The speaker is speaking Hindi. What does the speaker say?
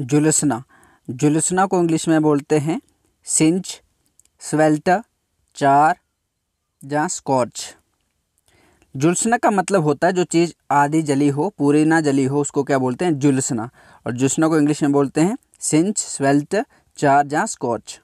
जुलसना जुलसना को इंग्लिश में बोलते हैं सिंच स्वेल्टर चार या स्कॉच जुलसना का मतलब होता है जो चीज़ आधी जली हो पूरी ना जली हो उसको क्या बोलते हैं जुलसना और जुलसना को इंग्लिश में बोलते हैं सिंच स्वेल्ट चार या स्कॉच